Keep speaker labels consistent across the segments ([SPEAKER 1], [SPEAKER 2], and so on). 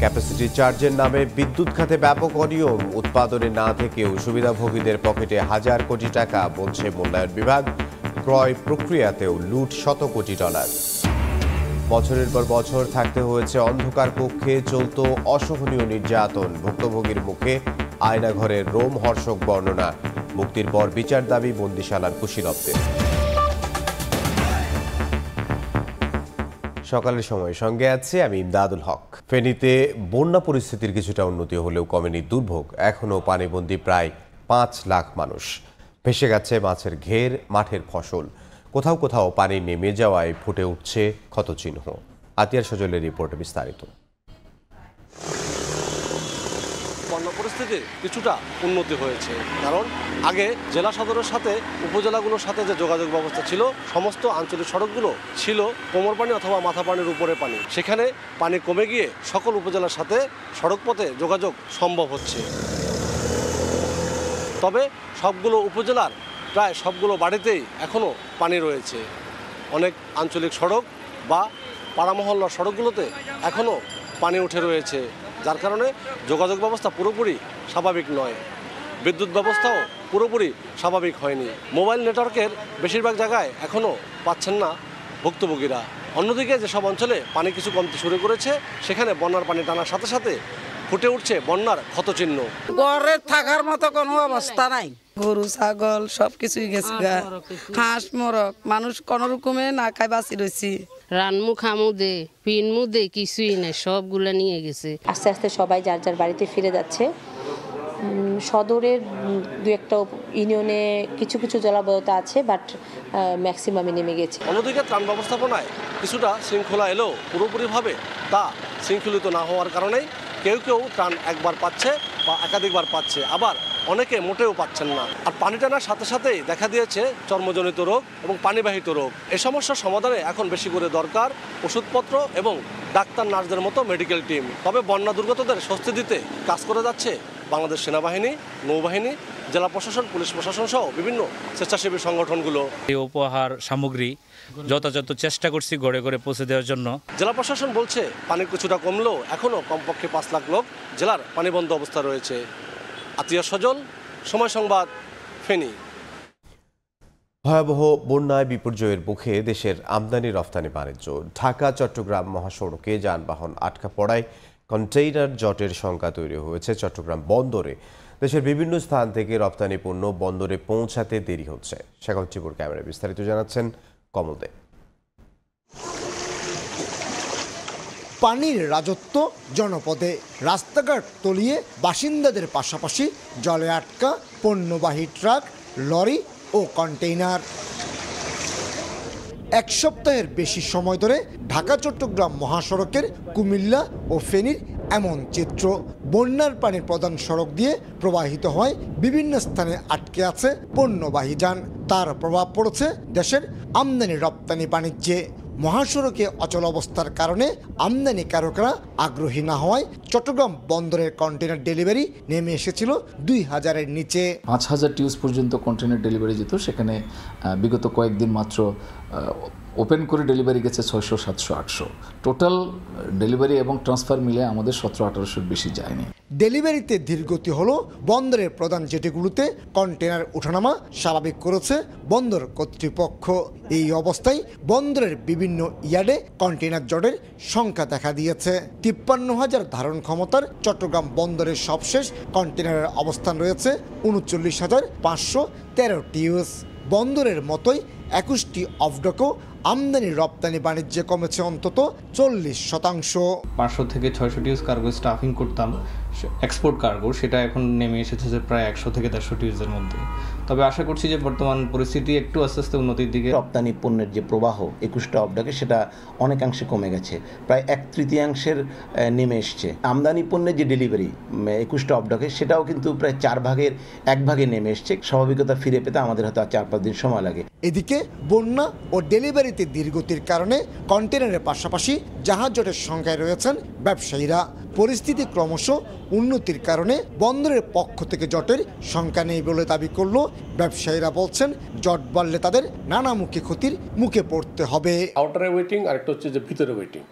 [SPEAKER 1] capacity চার্জের নামে বিদ্যুৎ খাতে ব্যাপক অনিয়ম উৎপাদনে না থেকেও সুবিধাভোগীদের পকেটে হাজার কোটি টাকা বলছে মূল্যায়ন বিভাগ ক্রয় প্রক্রিয়াতেও লুট শত কোটি ডলার বছরের পর বছর থাকতে হয়েছে অন্ধকার কক্ষে চলত অসহনীয় নির্যাতন ভুক্তভোগীর মুখে আয়নাঘরের রোম হর্ষক বর্ণনা মুক্তির পর বিচার দাবি বন্দিশালার কুশীলবদের সকালের সময় সঙ্গে আছে আমি ইমদাদুল হক ফেনীতে বন্যা পরিস্থিতির কিছুটা উন্নতি হলেও কমেনি দুর্ভোগ এখনও পানিবন্দী প্রায় পাঁচ লাখ মানুষ ভেসে গেছে মাছের ঘের মাঠের ফসল কোথাও কোথাও পানি নেমে যাওয়ায় ফুটে উঠছে ক্ষতচিহ্ন আতিয়ার সজলের রিপোর্ট বিস্তারিত
[SPEAKER 2] বন্যা পরিস্থিতি কিছুটা উন্নতি হয়েছে কারণ আগে জেলা সদরের সাথে উপজেলাগুলোর সাথে যে যোগাযোগ ব্যবস্থা ছিল সমস্ত আঞ্চলিক সড়কগুলো ছিল কোমর পানি অথবা মাথা পানির উপরে পানি সেখানে পানি কমে গিয়ে সকল উপজেলার সাথে সড়কপথে যোগাযোগ সম্ভব হচ্ছে তবে সবগুলো উপজেলার প্রায় সবগুলো বাড়িতেই এখনও পানি রয়েছে অনেক আঞ্চলিক সড়ক বা পাড়ামহল্লার সড়কগুলোতে এখনও পানি উঠে রয়েছে যার কারণে যোগাযোগ ব্যবস্থা পুরোপুরি স্বাভাবিক নয় বিদ্যুৎ ব্যবস্থাও পুরোপুরি স্বাভাবিক হয়নি মোবাইল নেটওয়ার্কের বেশিরভাগ জায়গায় এখনও পাচ্ছেন না ভুক্তভোগীরা অন্যদিকে যেসব অঞ্চলে পানি কিছু কমতে শুরু করেছে সেখানে বন্যার পানি টানার সাথে সাথে ফুটে উঠছে বন্যার ক্ষতচিহ্ন গড়ের থাকার মতো কোনো
[SPEAKER 3] অবস্থা নাই গরু ছাগল সব কিছুই গেছে গা হাঁস মরক মানুষ কোনো রকমে না খাই বাঁচি রয়েছি রানমু খামু দে পিনমু দে কিছুই নেই সবগুলো নিয়ে গেছে আস্তে আস্তে সবাই যার যার বাড়িতে ফিরে যাচ্ছে সদরের দু একটা ইউনিয়নে কিছু কিছু জলাবদ্ধতা আছে বাট ম্যাক্সিমামে নেমে গেছে
[SPEAKER 2] অন্যদিকে ত্রাণ ব্যবস্থাপনায় কিছুটা শৃঙ্খলা এলেও পুরোপুরিভাবে তা শৃঙ্খলিত না হওয়ার কারণেই কেউ কেউ ত্রাণ একবার পাচ্ছে বা একাধিকবার পাচ্ছে আবার অনেকে মোটেও পাচ্ছেন না আর পানি টানার সাথে সাথেই দেখা দিয়েছে চর্মজনিত রোগ এবং পানিবাহিত রোগ এ সমস্যার সমাধানে এখন বেশি করে দরকার ওষুধপত্র এবং ডাক্তার নার্সদের মতো মেডিকেল টিম তবে বন্যা দুর্গতদের স্বস্তি দিতে কাজ করে যাচ্ছে বাংলাদেশ সেনাবাহিনী নৌবাহিনী জেলা প্রশাসন পুলিশ প্রশাসন সহ বিভিন্ন স্বেচ্ছাসেবী সংগঠনগুলো
[SPEAKER 4] এই উপহার সামগ্রী যথাযথ চেষ্টা করছি গড়ে গড়ে পৌঁছে দেওয়ার জন্য
[SPEAKER 2] জেলা প্রশাসন বলছে পানি কিছুটা কমলেও এখনও কমপক্ষে পাঁচ লাখ লোক জেলার পানিবন্ধ অবস্থা রয়েছে আত্মীয় স্বজন সময় সংবাদ ফেনী
[SPEAKER 1] ভয়াবহ বন্যায় বিপর্যয়ের মুখে দেশের আমদানি রফতানি বাণিজ্য ঢাকা চট্টগ্রাম মহাসড়কে যানবাহন আটকা পড়ায় কন্টেইনার জটের সংখ্যা তৈরি হয়েছে চট্টগ্রাম বন্দরে দেশের বিভিন্ন স্থান থেকে রপ্তানি পণ্য বন্দরে পৌঁছাতে দেরি হচ্ছে শেখর চিপুর ক্যামেরা বিস্তারিত জানাচ্ছেন কমল
[SPEAKER 5] দেব পানির রাজত্ব জনপদে রাস্তাঘাট তলিয়ে বাসিন্দাদের পাশাপাশি জলে আটকা পণ্যবাহী ট্রাক লরি ও কন্টেইনার এক সপ্তাহের বেশি সময় ধরে ঢাকা চট্টগ্রাম মহাসড়কের কুমিল্লা ও ফেনীর এমন চিত্র বন্যার পানি প্রধান সড়ক দিয়ে প্রবাহিত হয় বিভিন্ন স্থানে আটকে আছে পণ্যবাহী যান তার প্রভাব পড়েছে দেশের আমদানি রপ্তানি বাণিজ্যে মহাসড়কে অচল অবস্থার কারণে আমদানিকারকরা আগ্রহী না হওয়ায় চট্টগ্রাম বন্দরের কন্টেনার ডেলিভারি নেমে এসেছিল দুই হাজারের নিচে পাঁচ হাজার টিউস পর্যন্ত কন্টেনার ডেলিভারি যেত সেখানে বিগত কয়েকদিন মাত্র ওপেন করে ডেলিভারি গেছে ছয়শো সাতশো আটশো টোটাল ডেলিভারি এবং ট্রান্সফার মিলে আমাদের সতেরো আঠারোশোর বেশি যায়নি ডেলিভারিতে ধীরগতি হল বন্দরের প্রধান জেটিগুলোতে কন্টেনার ওঠানামা স্বাভাবিক করেছে বন্দর কর্তৃপক্ষ এই অবস্থায় বন্দরের বিভিন্ন ইয়ার্ডে কন্টেনার জটের সংখ্যা দেখা দিয়েছে তিপ্পান্ন হাজার ধারণ ক্ষমতার চট্টগ্রাম বন্দরের সবশেষ কন্টেনারের অবস্থান রয়েছে উনচল্লিশ হাজার পাঁচশো তেরো টিউস বন্দরের মতোই একুশটি অফডকো আমদানি রপ্তানি বাণিজ্যে কমেছে অন্তত চল্লিশ শতাংশ
[SPEAKER 6] পাঁচশো থেকে ছয়শো টিউজ কার্গো স্টাফিং করতাম এক্সপোর্ট কার্গো সেটা এখন নেমে এসেছে যে প্রায় একশো থেকে দেড়শো টিউজের মধ্যে তবে আশা করছি যে বর্তমান পরিস্থিতি একটু আস্তে আস্তে উন্নতির দিকে রপ্তানি পণ্যের যে
[SPEAKER 4] প্রবাহ একুশটা অবডাকে সেটা অনেকাংশে কমে গেছে প্রায় এক তৃতীয়াংশের নেমে এসছে আমদানি পণ্যের যে ডেলিভারি একুশটা অবডাকে সেটাও কিন্তু প্রায় চার ভাগের এক ভাগে নেমে এসছে স্বাভাবিকতা ফিরে পেতে আমাদের হয়তো চার পাঁচ দিন সময় লাগে
[SPEAKER 5] এদিকে বন্যা ও ডেলিভারিতে দীর্ঘতির কারণে কন্টেনারের পাশাপাশি জাহাজ জটের সংখ্যায় রয়েছেন ব্যবসায়ীরা পরিস্থিতি ক্রমশ উন্নতির কারণে বন্দরের পক্ষ থেকে জটের সংখ্যা নেই বলে দাবি করলো ব্যবসায়ীরা বলছেন জট বাড়লে তাদের নানামুখী ক্ষতির মুখে পড়তে হবে আউটারে ওয়েটিং আরেকটা হচ্ছে যে ভিতরে ওয়েটিং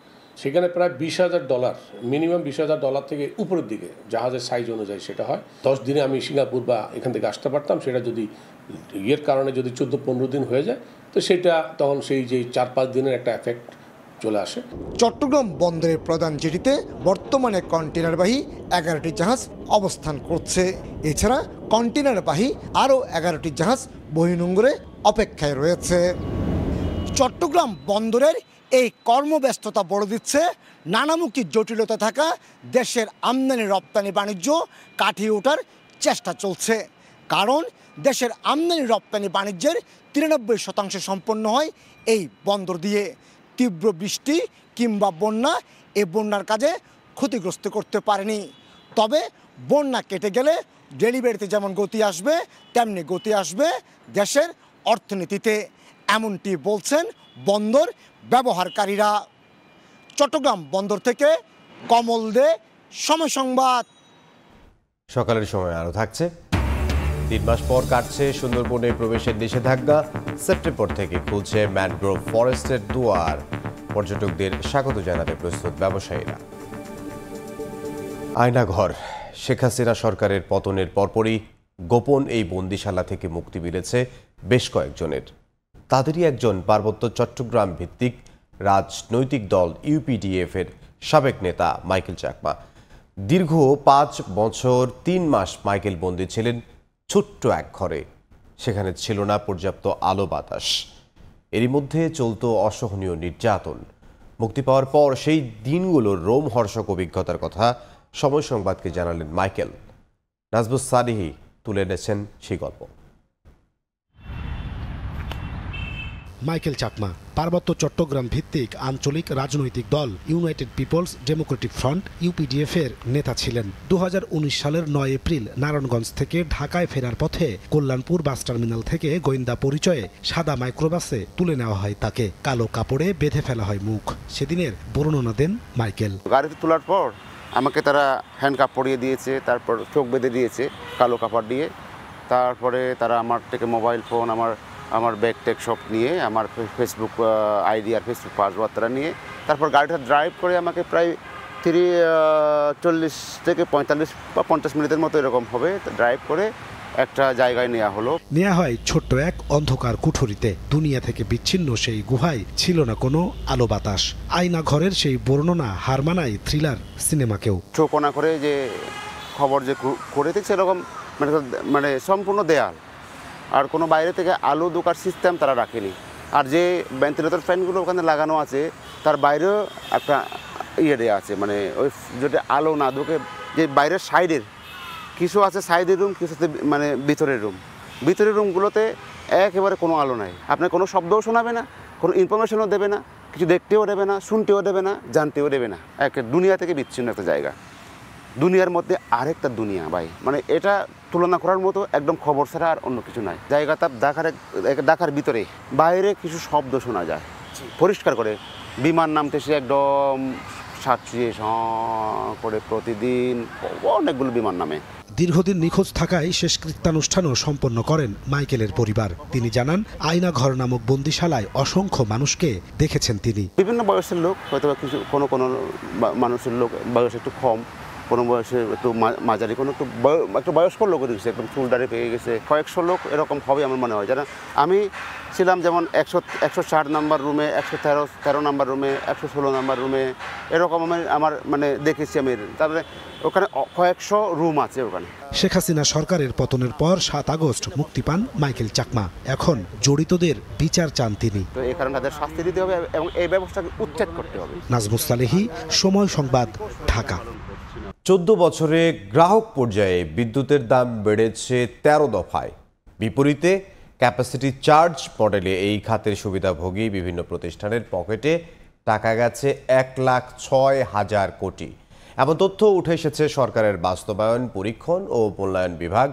[SPEAKER 5] সেখানে প্রায় বিশ হাজার ডলার
[SPEAKER 7] মিনিমাম বিশ হাজার ডলার থেকে উপরের দিকে জাহাজের সাইজ অনুযায়ী সেটা হয় দশ দিনে আমি সিঙ্গাপুর বা এখান থেকে আসতে পারতাম সেটা যদি ইয়ের কারণে যদি চোদ্দো পনেরো দিন হয়ে যায় তো সেটা তখন সেই যে চার পাঁচ দিনের একটা এফেক্ট চলে আসে
[SPEAKER 5] চট্টগ্রাম বন্দরের প্রধান জেটিতে বর্তমানে কন্টেনারবাহী এগারোটি জাহাজ অবস্থান করছে এছাড়া কন্টেনারবাহী আরও এগারোটি জাহাজ বহিনুঙ্গরে অপেক্ষায় রয়েছে চট্টগ্রাম বন্দরের এই কর্মব্যস্ততা বড় দিচ্ছে নানামুখী জটিলতা থাকা দেশের আমদানি রপ্তানি বাণিজ্য কাটিয়ে ওঠার চেষ্টা চলছে কারণ দেশের আমদানি রপ্তানি বাণিজ্যের তিরানব্বই শতাংশ সম্পন্ন হয় এই বন্দর দিয়ে তীব্র বৃষ্টি কিংবা বন্যা এ বন্যার কাজে ক্ষতিগ্রস্ত করতে পারেনি তবে বন্যা কেটে গেলে ডেলিভারিতে যেমন গতি আসবে তেমনি গতি আসবে দেশের অর্থনীতিতে এমনটি বলছেন বন্দর ব্যবহারকারীরা চট্টগ্রাম বন্দর থেকে কমল দে সময় সংবাদ
[SPEAKER 1] সকালের সময় আরও থাকছে তিন মাস পর কাটছে সুন্দরবনে প্রবেশের নিষেধাজ্ঞা সেপ্টেম্বর থেকে খুলছে ম্যানগ্রোভ ফরেস্টের দুয়ার পর্যটকদের স্বাগত জানাতে প্রস্তুত ব্যবসায়ীরা আয়নাঘর শেখ হাসিনা সরকারের পতনের পরপরই গোপন এই বন্দিশালা থেকে মুক্তি মিলেছে বেশ কয়েকজনের তাদেরই একজন পার্বত্য চট্টগ্রাম ভিত্তিক রাজনৈতিক দল ইউপিডিএফ এর সাবেক নেতা মাইকেল চাকমা দীর্ঘ পাঁচ বছর তিন মাস মাইকেল বন্দী ছিলেন ছোট্ট এক ঘরে সেখানে ছিল না পর্যাপ্ত আলো বাতাস এরই মধ্যে চলত অসহনীয় নির্যাতন মুক্তি পাওয়ার পর সেই দিনগুলোর রোমহর্ষক অভিজ্ঞতার কথা সময় সংবাদকে জানালেন মাইকেল নাজবুস সারিহি তুলে এনেছেন সেই গল্প
[SPEAKER 8] মাইকেল চাকমা পার্বত্য চট্টগ্রাম ভিত্তিক আঞ্চলিক রাজনৈতিক দল United Peoples Democratic Front UPDF এর নেতা ছিলেন দু সালের নয় এপ্রিল নারায়ণগঞ্জ থেকে ঢাকায় ফেরার পথে কল্যাণপুর বাস টার্মিনাল থেকে গোয়েন্দা পরিচয়ে সাদা মাইক্রোবাসে তুলে নেওয়া হয় তাকে কালো কাপড়ে বেঁধে ফেলা হয় মুখ সেদিনের বর্ণনা দেন মাইকেল
[SPEAKER 9] গাড়িতে তোলার পর আমাকে তারা হ্যান্ড কাপ পরিয়ে দিয়েছে তারপর চোখ বেঁধে দিয়েছে কালো কাপড় দিয়ে তারপরে তারা আমার থেকে মোবাইল ফোন আমার আমার ব্যাগ ট্যাগ সব নিয়ে আমার ফেসবুক আইডি আর ফেসবুক পাসওয়ার্ডটা নিয়ে তারপর গাড়িটা ড্রাইভ করে আমাকে প্রায় থ্রি চল্লিশ থেকে পঁয়তাল্লিশ বা পঞ্চাশ মিনিটের মতো এরকম হবে ড্রাইভ করে একটা জায়গায় নেওয়া হলো
[SPEAKER 8] নেওয়া হয় ছোট্ট এক অন্ধকার কুঠুরিতে দুনিয়া থেকে বিচ্ছিন্ন সেই গুহায় ছিল না কোনো আলো বাতাস আয়না ঘরের সেই বর্ণনা হারমানায় থ্রিলার সিনেমাকেও
[SPEAKER 9] চোখ করে যে খবর যে করে দিচ্ছে এরকম মানে মানে সম্পূর্ণ দেয়াল আর কোনো বাইরে থেকে আলো দোকার সিস্টেম তারা রাখেনি আর যে ভেন্টিলেটর ফ্যানগুলো ওখানে লাগানো আছে তার বাইরেও একটা ইয়ে দেওয়া আছে মানে ওই যেটা আলো না ঢুকে যে বাইরের সাইডের কিছু আছে সাইডের রুম কিছু আছে মানে ভিতরের রুম ভিতরের রুমগুলোতে একেবারে কোনো আলো নাই আপনার কোনো শব্দও শোনাবে না কোনো ইনফরমেশনও দেবে না কিছু দেখতেও দেবে না শুনতেও দেবে না জানতেও দেবে না এক দুনিয়া থেকে বিচ্ছিন্ন একটা জায়গা দুনিয়ার মধ্যে আরেকটা দুনিয়া ভাই মানে এটা তুলনা করার মতো একদম খবর ছাড়া আর অন্য কিছু নাই জায়গাটা দেখার দেখার ভিতরে বাইরে কিছু শব্দ শোনা যায় পরিষ্কার করে বিমান নামতে সে একদম সাতচুয়ে করে প্রতিদিন অনেকগুলো বিমান নামে
[SPEAKER 8] দীর্ঘদিন নিখোঁজ থাকায় শেষকৃত্যানুষ্ঠানও সম্পন্ন করেন মাইকেলের পরিবার তিনি জানান আয়না ঘর নামক বন্দিশালায় অসংখ্য মানুষকে দেখেছেন তিনি
[SPEAKER 9] বিভিন্ন বয়সের লোক হয়তো কিছু কোনো কোনো মানুষের লোক বয়স একটু কম কোনো বয়সে একটু মাঝারি কোনো একটু একটু বয়স্ক লোকও দেখছে একদম চুল দাঁড়িয়ে পেয়ে গেছে কয়েকশো লোক এরকম হবে আমার মনে হয় যেন আমি ছিলাম যেমন একশো একশো ষাট নাম্বার রুমে একশো তেরো তেরো নাম্বার রুমে একশো ষোলো নাম্বার রুমে এরকম আমি আমার মানে দেখেছি আমি তারপরে ওখানে কয়েকশো রুম আছে ওখানে
[SPEAKER 8] শেখ হাসিনা সরকারের পতনের পর সাত আগস্ট মুক্তি পান মাইকেল চাকমা এখন জড়িতদের বিচার চান তিনি
[SPEAKER 9] তো এই কারণে তাদের শাস্তি দিতে হবে এবং এই ব্যবস্থাকে উচ্ছেদ করতে হবে
[SPEAKER 8] নাজমুস সালেহি সময় সংবাদ ঢাকা
[SPEAKER 1] চোদ্দ বছরে গ্রাহক পর্যায়ে বিদ্যুতের দাম বেড়েছে ১৩ দফায় বিপরীতে ক্যাপাসিটি চার্জ মডেলে এই খাতের সুবিধাভোগী বিভিন্ন প্রতিষ্ঠানের পকেটে টাকা গেছে এক লাখ ছয় হাজার কোটি এমন তথ্য উঠে এসেছে সরকারের বাস্তবায়ন পরীক্ষণ ও মূল্যায়ন বিভাগ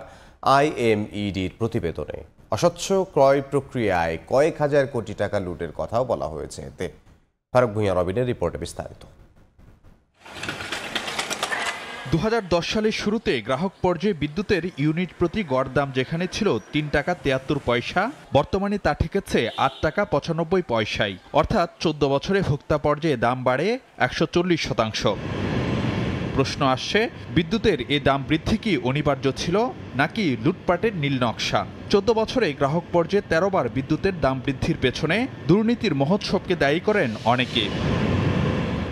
[SPEAKER 1] আইএমইডির প্রতিবেদনে অস্বচ্ছ ক্রয় প্রক্রিয়ায় কয়েক হাজার কোটি টাকা লুটের কথাও বলা হয়েছে এতে ফারুক ভূঁইয়া রবিনের
[SPEAKER 10] রিপোর্টে বিস্তারিত দু সালের শুরুতে গ্রাহক পর্যায়ে বিদ্যুতের ইউনিট প্রতি গড় দাম যেখানে ছিল তিন টাকা 73 পয়সা বর্তমানে তা ঠেকেছে আট টাকা পঁচানব্বই পয়সায় অর্থাৎ চোদ্দ বছরে ভোক্তা পর্যায়ে দাম বাড়ে একশো শতাংশ প্রশ্ন আসছে বিদ্যুতের এ দাম বৃদ্ধি কি অনিবার্য ছিল নাকি লুটপাটের নীল নকশা চোদ্দ বছরে গ্রাহক পর্যায়ে তেরো বার বিদ্যুতের দাম বৃদ্ধির পেছনে দুর্নীতির মহোৎসবকে দায়ী করেন অনেকে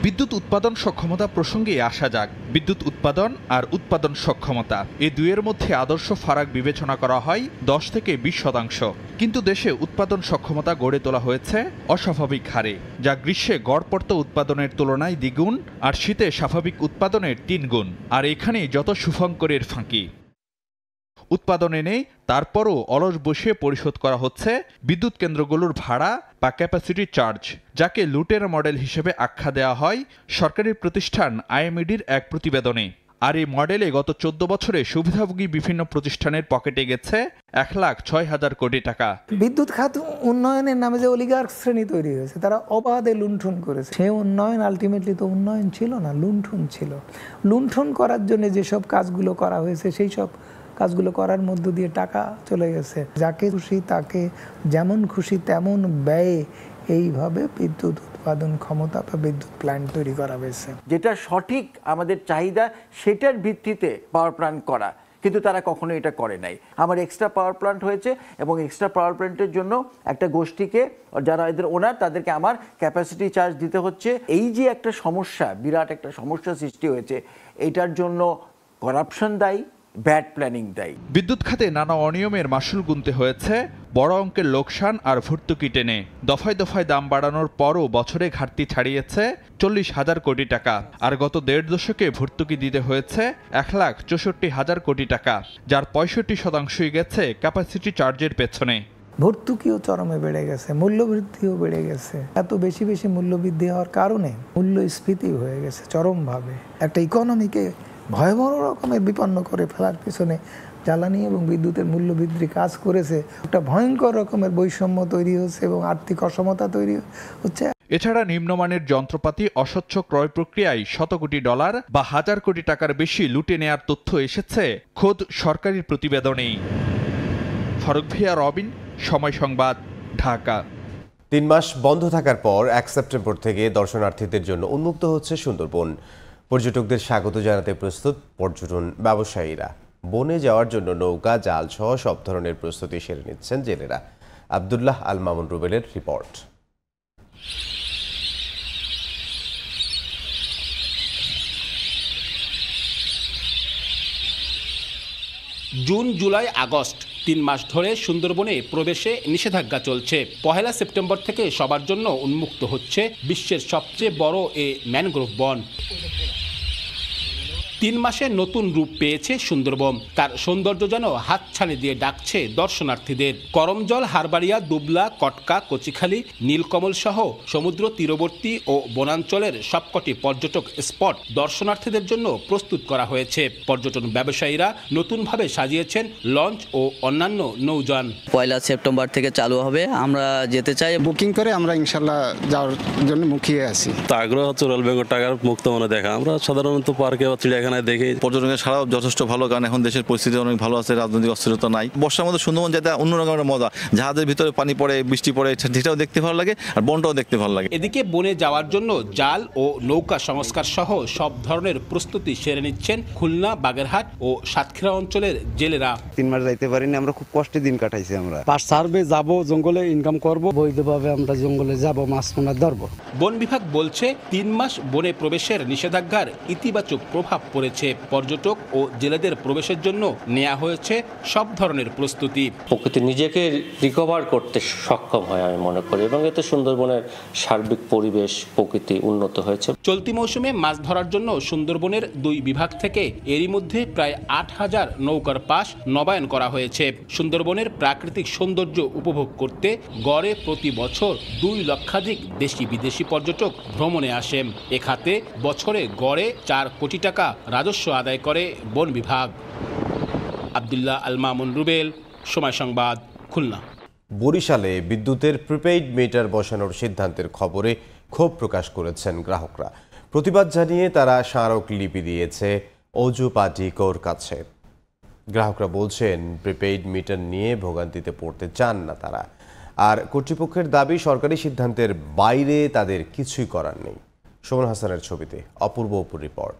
[SPEAKER 10] বিদ্যুৎ উৎপাদন সক্ষমতা প্রসঙ্গে আসা যাক বিদ্যুৎ উৎপাদন আর উৎপাদন সক্ষমতা এ দুয়ের মধ্যে আদর্শ ফারাক বিবেচনা করা হয় দশ থেকে বিশ শতাংশ কিন্তু দেশে উৎপাদন সক্ষমতা গড়ে তোলা হয়েছে অস্বাভাবিক হারে যা গ্রীষ্মে গড়পর্ত উৎপাদনের তুলনায় দ্বিগুণ আর শীতে স্বাভাবিক উৎপাদনের তিনগুণ আর এখানে যত সুফঙ্করের ফাঁকি উৎপাদনে নেই তারপরও অলস বসে পরিশোধ করা হচ্ছে বিদ্যুৎ কেন্দ্রগুলোর ভাড়া বা ক্যাপাসিটি চার্জ যাকে লুটের মডেল হিসেবে আখ্যা দেওয়া হয় সরকারি প্রতিষ্ঠান আইএমইডির এক প্রতিবেদনে আর এই মডেলে গত চোদ্দ বছরে সুবিধাভোগী বিভিন্ন প্রতিষ্ঠানের পকেটে গেছে এক লাখ ছয় হাজার কোটি টাকা
[SPEAKER 6] বিদ্যুৎ খাত উন্নয়নের নামে যে অলিগার্ক শ্রেণী তৈরি হয়েছে তারা অবাধে লুণ্ঠন করেছে সে উন্নয়ন আলটিমেটলি তো উন্নয়ন ছিল না লুণ্ঠন ছিল লুণ্ঠন করার জন্য যেসব কাজগুলো করা হয়েছে সেই সব কাজগুলো করার মধ্য দিয়ে টাকা চলে গেছে যাকে খুশি তাকে যেমন খুশি তেমন ব্যয়ে এইভাবে বিদ্যুৎ উৎপাদন ক্ষমতা বা বিদ্যুৎ প্ল্যান্ট তৈরি করা হয়েছে
[SPEAKER 1] যেটা সঠিক আমাদের চাহিদা সেটার ভিত্তিতে পাওয়ার প্ল্যান্ট করা কিন্তু তারা কখনো এটা করে নাই আমার এক্সট্রা পাওয়ার প্ল্যান্ট হয়েছে এবং এক্সট্রা পাওয়ার প্ল্যান্টের জন্য একটা গোষ্ঠীকে যারা এদের ওনার তাদেরকে আমার ক্যাপাসিটি চার্জ দিতে হচ্ছে এই যে একটা সমস্যা বিরাট একটা সমস্যা সৃষ্টি হয়েছে এটার জন্য করাপশন দায়ী ব্যাড প্ল্যানিং দেয়
[SPEAKER 10] বিদ্যুৎ খাতে নানা অনিয়মের মাশুল গুনতে হয়েছে বড় অঙ্কের লোকসান আর ভর্তুকি টেনে দফায় দফায় দাম বাড়ানোর পরও বছরে ঘাটতি ছাড়িয়েছে চল্লিশ হাজার কোটি টাকা আর গত দেড় দশকে ভর্তুকি দিতে হয়েছে এক লাখ চৌষট্টি হাজার কোটি টাকা যার পঁয়ষট্টি শতাংশই গেছে ক্যাপাসিটি চার্জের পেছনে
[SPEAKER 6] ভর্তুকিও চরমে বেড়ে গেছে মূল্যবৃদ্ধিও বেড়ে গেছে এত বেশি বেশি মূল্যবৃদ্ধি হওয়ার কারণে মূল্যস্ফীতি হয়ে গেছে চরমভাবে একটা ইকোনমিকে ভয়াবহ রকমের বিপন্ন করে ফেলার পিছনে জ্বালানি এবং বিদ্যুতের মূল্য বৃদ্ধি কাজ করেছে একটা ভয়ঙ্কর রকমের বৈষম্য তৈরি হচ্ছে এবং আর্থিক অসমতা তৈরি হচ্ছে
[SPEAKER 10] এছাড়া নিম্নমানের যন্ত্রপাতি অস্বচ্ছ ক্রয় প্রক্রিয়ায় শত কোটি ডলার বা হাজার কোটি টাকার বেশি লুটে নেয়ার তথ্য এসেছে খোদ সরকারি প্রতিবেদনেই ফারুক ভিয়া রবিন সময় সংবাদ ঢাকা তিন মাস বন্ধ
[SPEAKER 1] থাকার পর এক সেপ্টেম্বর থেকে দর্শনার্থীদের জন্য উন্মুক্ত হচ্ছে সুন্দরবন পর্যটকদের স্বাগত জানাতে প্রস্তুত পর্যটন ব্যবসায়ীরা বনে যাওয়ার জন্য নৌকা জাল সহ সব ধরনের প্রস্তুতি সেরে নিচ্ছেন জেলেরা আবদুল্লাহ আল মামুন রুবেলের রিপোর্ট
[SPEAKER 7] জুন জুলাই আগস্ট তিন মাস ধরে সুন্দরবনে প্রবেশে নিষেধাজ্ঞা চলছে পহেলা সেপ্টেম্বর থেকে সবার জন্য উন্মুক্ত হচ্ছে বিশ্বের সবচেয়ে বড় এ ম্যানগ্রোভ বন তিন মাসে নতুন রূপ পেয়েছে সুন্দরবন তার সৌন্দর্য যেন হাতছানি দিয়ে ডাকছে দর্শনার্থীদের করমজল হারবাড়িয়া দুবলা কটকা কচিখালি নীলকমল সহ সমুদ্র তীরবর্তী ও বনাঞ্চলের সবকটি পর্যটক স্পট দর্শনার্থীদের জন্য প্রস্তুত করা হয়েছে পর্যটন ব্যবসায়ীরা নতুনভাবে সাজিয়েছেন লঞ্চ ও অন্যান্য নৌযান
[SPEAKER 3] পয়লা সেপ্টেম্বর থেকে চালু হবে আমরা যেতে চাই বুকিং করে আমরা ইনশাল্লাহ
[SPEAKER 5] যাওয়ার জন্য মুখিয়ে আছি
[SPEAKER 7] আগ্রহ চুরাল বেগর টাকার মুক্ত মনে দেখা আমরা সাধারণত
[SPEAKER 2] পার্কে বা চিড়িয়াখানা এখানে দেখে পর্যটনের সারাও যথেষ্ট ভালো কারণ এখন দেশের পরিস্থিতি অনেক ভালো আছে রাজনৈতিক অস্থিরতা নাই বর্ষার মধ্যে সুন্দরবন যেটা অন্য রকমের মজা জাহাজের ভিতরে পানি পড়ে বৃষ্টি পড়ে সেটাও দেখতে ভালো লাগে আর বনটাও দেখতে ভালো লাগে
[SPEAKER 7] এদিকে বনে যাওয়ার জন্য জাল ও নৌকা সংস্কার সহ সব ধরনের প্রস্তুতি সেরে নিচ্ছেন খুলনা বাগেরহাট ও সাতক্ষীরা অঞ্চলের জেলেরা তিন মাস যাইতে পারিনি আমরা খুব কষ্টে দিন কাটাইছি আমরা
[SPEAKER 8] পাশ সার্ভে যাব জঙ্গলে ইনকাম করব বৈধভাবে আমরা জঙ্গলে যাব মাছ পোনা ধরব
[SPEAKER 7] বন বিভাগ বলছে তিন মাস বনে প্রবেশের নিষেধাজ্ঞার ইতিবাচক প্রভাব পড়েছে পর্যটক ও জেলেদের প্রবেশের জন্য নেওয়া হয়েছে সব ধরনের প্রস্তুতি প্রকৃতি নিজেকে
[SPEAKER 2] রিকভার করতে সক্ষম হয় আমি মনে করি এবং এতে সুন্দরবনের
[SPEAKER 7] সার্বিক পরিবেশ প্রকৃতি উন্নত হয়েছে চলতি মৌসুমে মাছ ধরার জন্য সুন্দরবনের দুই বিভাগ থেকে এরই মধ্যে প্রায় আট হাজার নৌকার পাশ নবায়ন করা হয়েছে সুন্দরবনের প্রাকৃতিক সৌন্দর্য উপভোগ করতে গড়ে প্রতি বছর দুই লক্ষাধিক দেশি বিদেশি পর্যটক ভ্রমণে আসেন এ খাতে বছরে গড়ে চার কোটি টাকা রাজস্ব আদায় করে বন বিভাগ আবদুল্লাহ আলমামুন রুবেল সময় সংবাদ খুলনা
[SPEAKER 1] বরিশালে বিদ্যুতের প্রিপেইড মিটার বসানোর সিদ্ধান্তের খবরে ক্ষোভ প্রকাশ করেছেন গ্রাহকরা প্রতিবাদ জানিয়ে তারা স্মারক লিপি দিয়েছে অজুপাটি কোর কাছে গ্রাহকরা বলছেন প্রিপেইড মিটার নিয়ে ভোগান্তিতে পড়তে চান না তারা আর কর্তৃপক্ষের দাবি সরকারি সিদ্ধান্তের বাইরে তাদের কিছুই করার নেই সোমন হাসানের ছবিতে অপূর্ব অপূর রিপোর্ট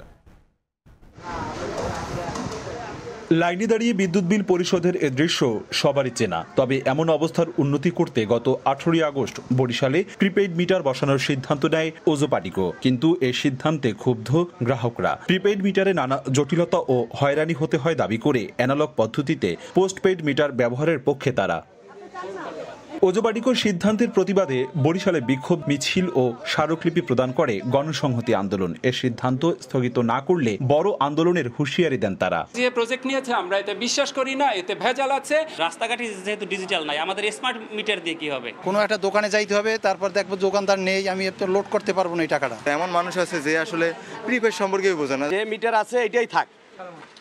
[SPEAKER 11] লাইনে দাঁড়িয়ে বিদ্যুৎ বিল পরিশোধের এ দৃশ্য সবারই চেনা তবে এমন অবস্থার উন্নতি করতে গত আঠেরোই আগস্ট বরিশালে প্রিপেইড মিটার বসানোর সিদ্ধান্ত নেয় ওজোপাটিকো কিন্তু এ সিদ্ধান্তে ক্ষুব্ধ গ্রাহকরা প্রিপেইড মিটারে নানা জটিলতা ও হয়রানি হতে হয় দাবি করে অ্যানালগ পদ্ধতিতে পোস্টপেইড মিটার ব্যবহারের পক্ষে তারা ওজবাড়িকর সিদ্ধান্তের প্রতিবাদে বরিশালে বিক্ষোভ মিছিল ও স্মারকলিপি প্রদান করে গণসংহতি আন্দোলন এ সিদ্ধান্ত স্থগিত না করলে বড় আন্দোলনের হুঁশিয়ারি দেন তারা
[SPEAKER 7] যে প্রজেক্ট নিয়েছে আমরা এতে বিশ্বাস করি না এতে ভেজাল আছে
[SPEAKER 9] রাস্তাঘাট যেহেতু ডিজিটাল নাই আমাদের স্মার্ট মিটার দিয়ে কি হবে
[SPEAKER 11] কোনো একটা দোকানে যাইতে হবে তারপর দেখবো
[SPEAKER 2] দোকানদার
[SPEAKER 5] নেই আমি এত লোড করতে পারবো না এই টাকাটা এমন মানুষ আছে যে আসলে প্রিপেড সম্পর্কেই বোঝে না যে মিটার আছে এটাই থাক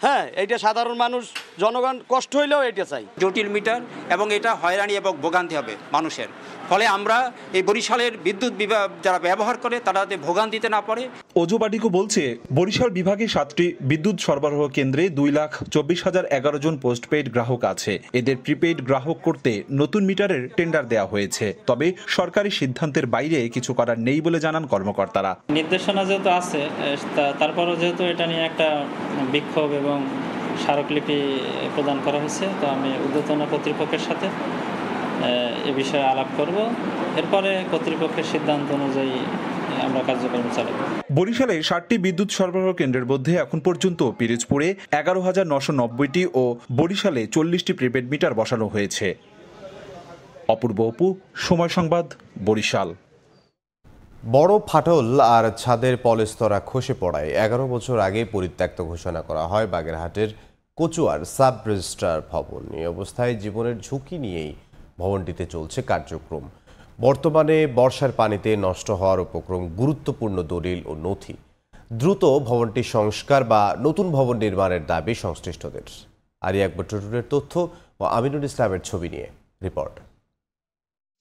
[SPEAKER 5] হ্যাঁ এটা সাধারণ মানুষ জনগণ কষ্ট হইলেও এটা চাই
[SPEAKER 2] জটিল মিটার এবং এটা হয়রানি এবং ভোগান্তি হবে মানুষের ফলে আমরা এই বরিশালের বিদ্যুৎ বিভাগ যারা ব্যবহার করে তারা যাতে দিতে না পারে
[SPEAKER 11] অজুবাটিকু বলছে বরিশাল বিভাগে সাতটি বিদ্যুৎ সরবরাহ কেন্দ্রে দুই লাখ চব্বিশ হাজার এগারো জন পোস্টপেইড গ্রাহক আছে এদের প্রিপেইড গ্রাহক করতে নতুন মিটারের টেন্ডার দেওয়া হয়েছে তবে সরকারি সিদ্ধান্তের বাইরে কিছু করার নেই বলে জানান কর্মকর্তারা
[SPEAKER 2] নির্দেশনা যেহেতু আছে তারপরও যেহেতু এটা নিয়ে একটা বিক্ষোভ এবং স্মারকলিপি প্রদান করা হয়েছে তো আমি উদ্বোধনা কর্তৃপক্ষের সাথে এ বিষয়ে আলাপ করব এরপরে কর্তৃপক্ষের সিদ্ধান্ত অনুযায়ী আমরা
[SPEAKER 11] বরিশালে ষাটটি বিদ্যুৎ সরবরাহ কেন্দ্রের মধ্যে এখন পর্যন্ত পিরিজপুরে এগারো হাজার নশো নব্বইটি ও বরিশালে চল্লিশটি প্রিপেড মিটার বসানো হয়েছে অপূর্ব অপু সময় সংবাদ বরিশাল
[SPEAKER 1] বড় ফাটল আর ছাদের পলেস্তরা খসে পড়ায় এগারো বছর আগে পরিত্যক্ত ঘোষণা করা হয় বাগেরহাটের কচুয়ার সাব রেজিস্ট্রার ভবন এই অবস্থায় জীবনের ঝুঁকি নিয়েই ভবনটিতে চলছে কার্যক্রম বর্তমানে বর্ষার পানিতে নষ্ট হওয়ার উপক্রম গুরুত্বপূর্ণ দলিল ও নথি দ্রুত ভবনটি সংস্কার বা নতুন ভবন নির্মাণের দাবি সংশ্লিষ্টদের আরিয়া আকবর টুটুরের তথ্য ও আমিনুল ইসলামের ছবি নিয়ে রিপোর্ট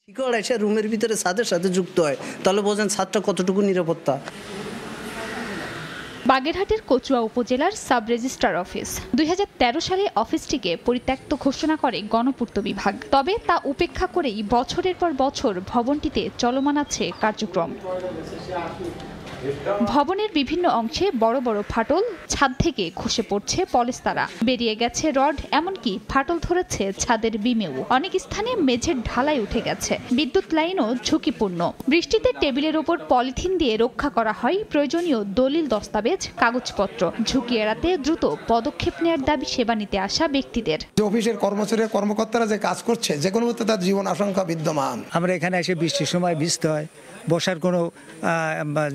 [SPEAKER 3] শিকড় এসে রুমের ভিতরে ছাদের সাথে যুক্ত হয় তাহলে বোঝেন ছাদটা কতটুকু নিরাপত্তা বাগেরহাটের কচুয়া উপজেলার সাব রেজিস্ট্রার অফিস দুই সালে অফিসটিকে পরিত্যক্ত ঘোষণা করে গণপূর্ত বিভাগ তবে তা উপেক্ষা করেই বছরের পর বছর ভবনটিতে চলমান আছে কার্যক্রম ভবনের বিভিন্ন অংশে বড় বড় ফাটল ছাদ থেকে খসে পড়ছে পলেস্তারা বেরিয়ে গেছে রড এমনকি ফাটল ধরেছে ছাদের বিমেও অনেক স্থানে মেঝের ঢালাই উঠে গেছে বিদ্যুৎ লাইনও ঝুঁকিপূর্ণ বৃষ্টিতে টেবিলের ওপর পলিথিন দিয়ে রক্ষা করা হয় প্রয়োজনীয় দলিল দস্তাবেজ কাগজপত্র ঝুঁকি এড়াতে দ্রুত পদক্ষেপ নেওয়ার দাবি সেবা নিতে আসা ব্যক্তিদের
[SPEAKER 5] অফিসের কর্মচারী কর্মকর্তারা যে কাজ করছে যে কোনো তার জীবন আশঙ্কা বিদ্যমান আমরা এখানে এসে বৃষ্টির সময় বিস্তয় হয় বসার কোনো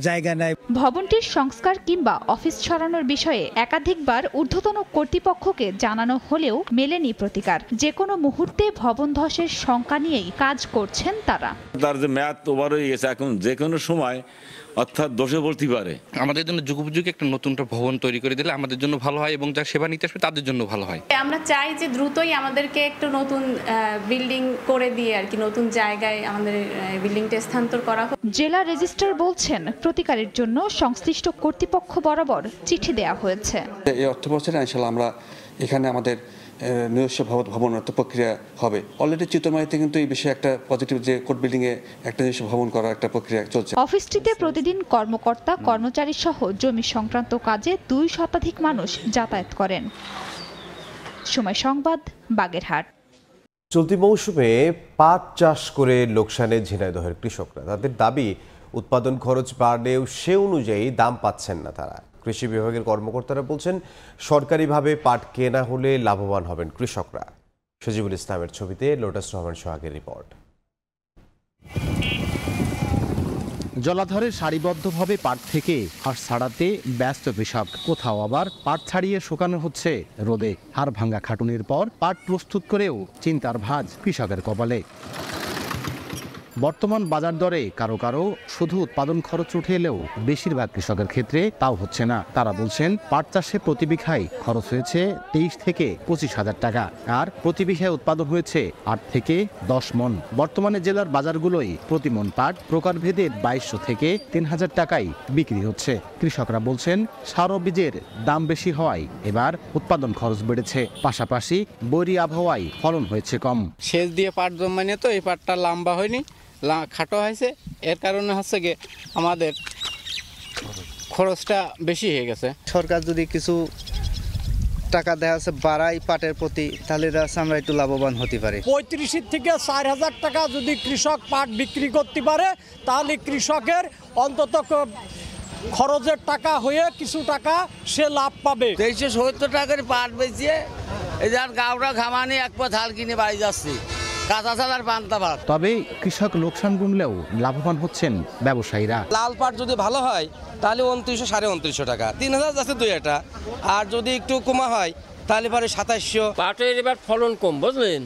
[SPEAKER 5] জায়গা নাই
[SPEAKER 3] ভবনটির সংস্কার কিংবা অফিস ছড়ানোর বিষয়ে একাধিকবার ঊর্ধ্বতন কর্তৃপক্ষকে জানানো হলেও মেলেনি প্রতিকার যে কোনো মুহূর্তে ভবন ধসের শঙ্কা নিয়েই কাজ করছেন তারা
[SPEAKER 2] তার যে ম্যাথ ওভার হয়ে গেছে এখন যে কোনো সময় অর্থাৎ দোষে পড়তে পারে আমাদের জন্য যুগোপযোগী একটা নতুন ভবন তৈরি
[SPEAKER 10] করে দিলে আমাদের জন্য ভালো হয় এবং যারা সেবা নিতে আসবে তাদের জন্য ভালো হয়
[SPEAKER 3] আমরা চাই যে দ্রুতই আমাদেরকে একটু নতুন বিল্ডিং করে দিয়ে আর কি নতুন জায়গায় আমাদের বিল্ডিংটা স্থানান্তর করা হোক জেলা রেজিস্ট্রার বলছেন প্রতিকারের জন্য সংশ্লিষ্ট কর্তৃপক্ষ বরাবর চিঠি দেয়া হয়েছে
[SPEAKER 10] এই অর্থ বছরে আমরা এখানে আমাদের নিজস্ব অর্থ প্রক্রিয়া হবে অলরেডি চিত্রমাইতে কিন্তু এই বিষয়ে একটা পজিটিভ যে কোর্ট বিল্ডিংয়ে একটা নিজস্ব ভবন করার একটা প্রক্রিয়া চলছে
[SPEAKER 3] অফিসটিতে প্রতিদিন কর্মকর্তা কর্মচারী সহ জমি সংক্রান্ত কাজে দুই শতাধিক মানুষ যাতায়াত করেন সময় সংবাদ বাগেরহাট
[SPEAKER 1] চলতি মৌসুমে পাট চাষ করে লোকসানে ঝিনাইদহের কৃষকরা তাদের দাবি উৎপাদন খরচ বাড়লেও সে অনুযায়ী দাম পাচ্ছেন না তারা কৃষি বিভাগের কর্মকর্তারা বলছেন সরকারিভাবে পাট কেনা হলে লাভবান হবেন কৃষকরা সজিবুল ইসলামের ছবিতে লোটাস রহমান সোহাগের রিপোর্ট
[SPEAKER 4] জলাধারে সারিবদ্ধভাবে পাট থেকে আর ছাড়াতে ব্যস্ত কৃষক কোথাও আবার পাট ছাড়িয়ে শুকানো হচ্ছে রোদে হাড় ভাঙ্গা খাটুনির পর পাট প্রস্তুত করেও চিন্তার ভাজ কৃষকের কপালে বর্তমান বাজার দরে কারো কারো শুধু উৎপাদন খরচ উঠে এলেও বেশিরভাগ কৃষকের ক্ষেত্রে তাও হচ্ছে না তারা বলছেন পাট চাষে প্রতি বিঘায় খরচ হয়েছে তেইশ থেকে পঁচিশ হাজার টাকা আর প্রতি বিঘায় উৎপাদন হয়েছে আট থেকে দশ মন বর্তমানে জেলার বাজারগুলোই প্রতি মন পাট প্রকারভেদে বাইশশো থেকে তিন হাজার টাকায় বিক্রি হচ্ছে কৃষকরা বলছেন সার ও বীজের দাম বেশি হওয়ায় এবার উৎপাদন খরচ বেড়েছে পাশাপাশি বৈরী আবহাওয়ায় ফলন হয়েছে কম
[SPEAKER 1] সেচ দিয়ে পাট জমানে তো এই পাটটা লম্বা হয়নি খাটো হয়েছে এর কারণে
[SPEAKER 8] হচ্ছে গিয়ে আমাদের খরচটা বেশি হয়ে গেছে সরকার যদি কিছু টাকা দেওয়া আছে বাড়াই পাটের প্রতি তাহলে আমরা একটু লাভবান হতে পারি
[SPEAKER 2] পঁয়ত্রিশের থেকে চার হাজার টাকা যদি কৃষক পাট বিক্রি করতে পারে তাহলে কৃষকের অন্তত খরচের টাকা হয়ে কিছু টাকা সে লাভ পাবে তেইশশো সত্তর টাকার পাট বেঁচিয়ে এই যার গাউরা ঘামানি এক পথ হাল কিনে বাড়ি যাচ্ছে তবে
[SPEAKER 4] কৃষক লোকসান গুনলেও লাভবান হচ্ছেন ব্যবসায়ীরা
[SPEAKER 2] লাল পাট যদি ভালো হয় তাহলে উনত্রিশশো সাড়ে উনত্রিশশো টাকা তিন হাজার যাচ্ছে দুই একটা আর যদি একটু কমা হয় তাহলে পরে সাতাশশো পাটের এবার ফলন কম বুঝলেন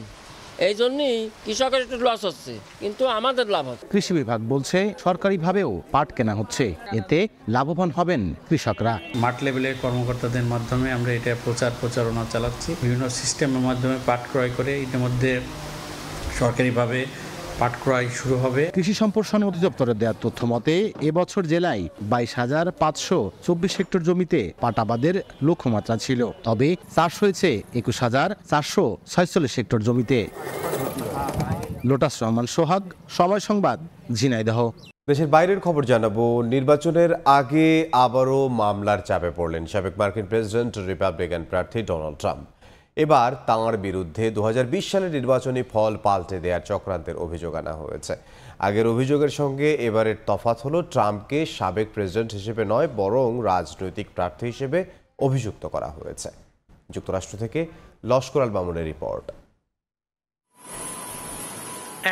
[SPEAKER 2] এই জন্যই কৃষকের একটু লস হচ্ছে কিন্তু আমাদের লাভ হচ্ছে
[SPEAKER 4] কৃষি বিভাগ বলছে সরকারিভাবেও পাট কেনা হচ্ছে এতে লাভবান হবেন কৃষকরা
[SPEAKER 7] মাঠ লেভেলের কর্মকর্তাদের মাধ্যমে আমরা এটা প্রচার প্রচারণা চালাচ্ছি বিভিন্ন সিস্টেমের মাধ্যমে পাট ক্রয় করে ইতিমধ্যে সরকারিভাবে পাট ক্রয় শুরু হবে
[SPEAKER 4] কৃষি সম্প্রসারণ অধিদপ্তরের দেওয়া তথ্য মতে এবছর জেলায় বাইশ হাজার পাঁচশো চব্বিশ হেক্টর জমিতে পাট আবাদের লক্ষ্যমাত্রা ছিল তবে চাষ হয়েছে একুশ হাজার চারশো ছয়চল্লিশ হেক্টর জমিতে লোটাস রহমান সোহাগ সময় সংবাদ ঝিনাইদহ
[SPEAKER 1] দেশের বাইরের খবর জানাবো নির্বাচনের আগে আবারও মামলার চাপে পড়লেন সাবেক মার্কিন প্রেসিডেন্ট রিপাবলিকান প্রার্থী ডোনাল্ড ট্রাম্প এবার তাঁর বিরুদ্ধে দু সালের নির্বাচনী ফল পাল্টে দেওয়ার চক্রান্তের অভিযোগ আনা হয়েছে আগের অভিযোগের সঙ্গে এবারের তফাত হল ট্রাম্পকে সাবেক প্রেসিডেন্ট হিসেবে নয় বরং রাজনৈতিক প্রার্থী হিসেবে অভিযুক্ত করা হয়েছে যুক্তরাষ্ট্র থেকে লস্করাল বামুনের রিপোর্ট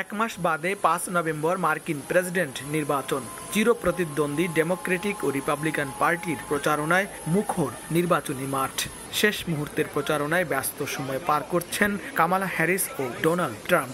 [SPEAKER 6] এক মাস বাদে পাঁচ নভেম্বর মার্কিন প্রেসিডেন্ট নির্বাচন চিরপ্রতিদ্বন্দ্বী ডেমোক্রেটিক ও রিপাবলিকান পার্টির প্রচারণায় মুখর নির্বাচনী মাঠ শেষ মুহূর্তের প্রচারণায় ব্যস্ত সময় পার করছেন কামালা হ্যারিস ও ডোনাল্ড ট্রাম্প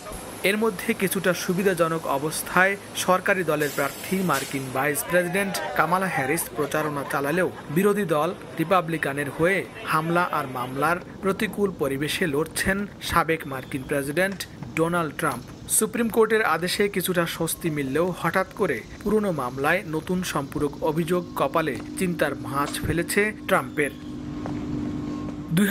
[SPEAKER 6] এর মধ্যে কিছুটা সুবিধাজনক অবস্থায় সরকারি দলের প্রার্থী মার্কিন ভাইস প্রেসিডেন্ট কামালা হ্যারিস প্রচারণা চালালেও বিরোধী দল রিপাবলিকানের হয়ে হামলা আর মামলার প্রতিকূল পরিবেশে লড়ছেন সাবেক মার্কিন প্রেসিডেন্ট ডোনাল্ড ট্রাম্প সুপ্রিম কোর্টের আদেশে কিছুটা স্বস্তি মিললেও হঠাৎ করে পুরনো মামলায় নতুন সম্পূরক অভিযোগ কপালে চিন্তার মাছ ফেলেছে ট্রাম্পের দুই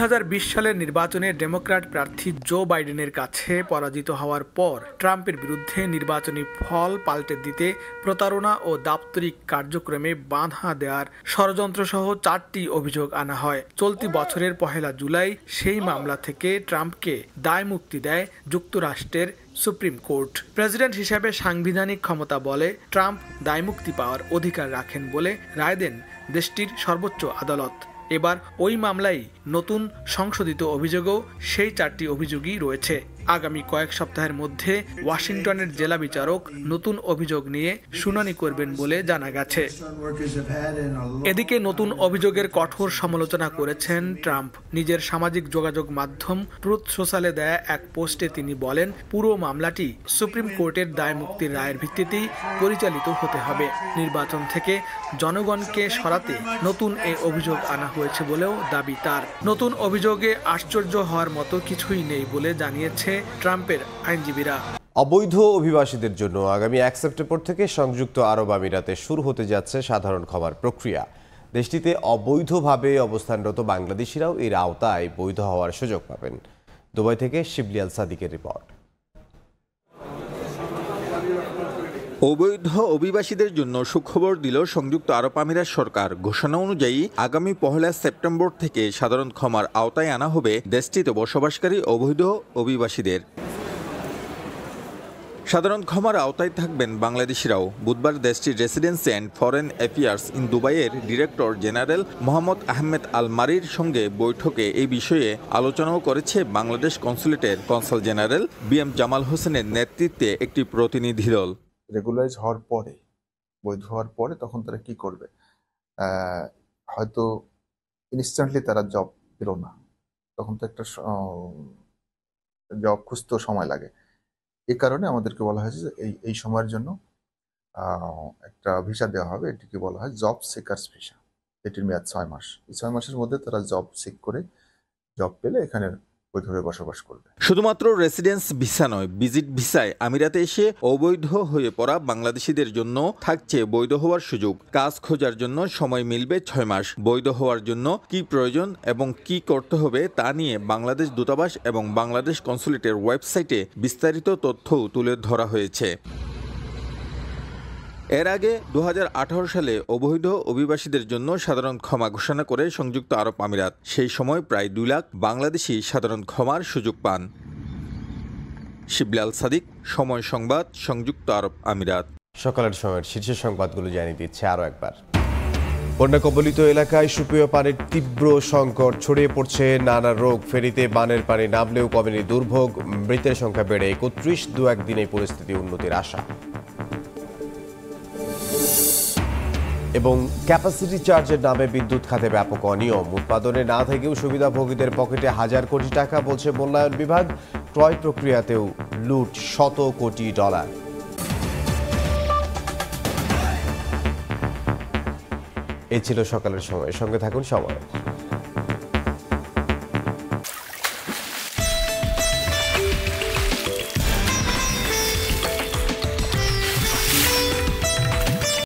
[SPEAKER 6] সালের নির্বাচনে ডেমোক্র্যাট প্রার্থী জো বাইডেনের কাছে পরাজিত হওয়ার পর ট্রাম্পের বিরুদ্ধে নির্বাচনী ফল পাল্টে দিতে প্রতারণা ও দাপ্তরিক কার্যক্রমে বাঁধা দেওয়ার ষড়যন্ত্রসহ চারটি অভিযোগ আনা হয় চলতি বছরের পহেলা জুলাই সেই মামলা থেকে ট্রাম্পকে দায় মুক্তি দেয় যুক্তরাষ্ট্রের সুপ্রিম কোর্ট প্রেসিডেন্ট হিসেবে সাংবিধানিক ক্ষমতা বলে ট্রাম্প দায়মুক্তি পাওয়ার অধিকার রাখেন বলে রায় দেন দেশটির সর্বোচ্চ আদালত এবার ওই মামলায় নতুন সংশোধিত অভিযোগেও সেই চারটি অভিযোগই রয়েছে আগামী কয়েক সপ্তাহের মধ্যে ওয়াশিংটনের জেলা বিচারক নতুন অভিযোগ নিয়ে শুনানি করবেন বলে জানা গেছে এদিকে নতুন অভিযোগের কঠোর সমালোচনা করেছেন ট্রাম্প নিজের সামাজিক যোগাযোগ মাধ্যম ট্রুথ সোশ্যালে দেয়া এক পোস্টে তিনি বলেন পুরো মামলাটি সুপ্রিম কোর্টের দায় মুক্তির রায়ের ভিত্তিতেই পরিচালিত হতে হবে নির্বাচন থেকে জনগণকে সরাতে নতুন এ অভিযোগ আনা হয়েছে বলেও দাবি তার নতুন অভিযোগে আশ্চর্য হওয়ার মতো কিছুই নেই বলে জানিয়েছে ট্রাম্পের আইনজীবীরা
[SPEAKER 1] অবৈধ অভিবাসীদের জন্য আগামী এক সেপ্টেম্বর থেকে সংযুক্ত আরব আমিরাতে শুরু হতে যাচ্ছে সাধারণ ক্ষমার প্রক্রিয়া দেশটিতে অবৈধভাবে অবস্থানরত বাংলাদেশিরাও এর আওতায় বৈধ হওয়ার সুযোগ পাবেন দুবাই থেকে শিবলিয়াল সাদিকের রিপোর্ট অবৈধ অভিবাসীদের
[SPEAKER 12] জন্য সুখবর দিল সংযুক্ত আরব আমিরাত সরকার ঘোষণা অনুযায়ী আগামী পহেলা সেপ্টেম্বর থেকে সাধারণ ক্ষমার আওতায় আনা হবে দেশটিতে বসবাসকারী অবৈধ অভিবাসীদের সাধারণ ক্ষমার আওতায় থাকবেন বাংলাদেশিরাও বুধবার দেশটির residency and foreign affairs in দুবাইয়ের director general Mohammad Ahmed Al মারির সঙ্গে বৈঠকে এই বিষয়ে আলোচনাও করেছে বাংলাদেশ কনসুলেটের consul general B M Jamal হোসেনের নেতৃত্বে একটি প্রতিনিধি দল
[SPEAKER 11] রেগুলারাইজ হওয়ার পরে বৈধ হওয়ার পরে তখন তারা কি করবে হয়তো ইনস্ট্যান্টলি তারা জব পেল না তখন তো একটা জব খুঁজতেও সময় লাগে এ কারণে আমাদেরকে বলা হয়েছে যে এই এই সময়ের জন্য একটা ভিসা দেওয়া হবে এটিকে বলা হয় জব সেকার্স ভিসা এটির মেয়াদ ছয় মাস এই ছয় মাসের মধ্যে তারা জব সেক করে জব পেলে এখানে অবৈধভাবে বসবাস করবে শুধুমাত্র রেসিডেন্স
[SPEAKER 12] ভিসা নয় ভিজিট ভিসায় আমিরাতে এসে অবৈধ হয়ে পড়া বাংলাদেশিদের জন্য থাকছে বৈধ হওয়ার সুযোগ কাজ খোঁজার জন্য সময় মিলবে ছয় মাস বৈধ হওয়ার জন্য কি প্রয়োজন এবং কি করতে হবে তা নিয়ে বাংলাদেশ দূতাবাস এবং বাংলাদেশ কনসুলেটের ওয়েবসাইটে বিস্তারিত তথ্যও তুলে ধরা হয়েছে এর আগে দু সালে অবৈধ অভিবাসীদের জন্য সাধারণ ক্ষমা ঘোষণা করে সংযুক্ত আরব আমিরাত সেই সময় প্রায় দুই লাখ বাংলাদেশি সাধারণ ক্ষমার সুযোগ পান শিবলাল সাদিক সময় সংবাদ সংযুক্ত আরব আমিরাত সকালের সময়ের শীর্ষ
[SPEAKER 1] সংবাদগুলো জানিয়ে দিচ্ছে আরও একবার বন্যা কবলিত এলাকায় সুপেয় পানির তীব্র সংকট ছড়িয়ে পড়ছে নানা রোগ ফেরিতে বানের পানি নামলেও কমেনি দুর্ভোগ মৃতের সংখ্যা বেড়ে একত্রিশ দু একদিনে পরিস্থিতি উন্নতির আশা এবং ক্যাপাসিটি চার্জের নামে বিদ্যুৎ খাতে ব্যাপক অনিয়ম উৎপাদনে না থেকেও সুবিধাভোগীদের পকেটে হাজার কোটি টাকা বলছে মূল্যায়ন বিভাগ ক্রয় প্রক্রিয়াতেও লুট শত কোটি ডলার এ ছিল সকালের সময় সঙ্গে থাকুন সময়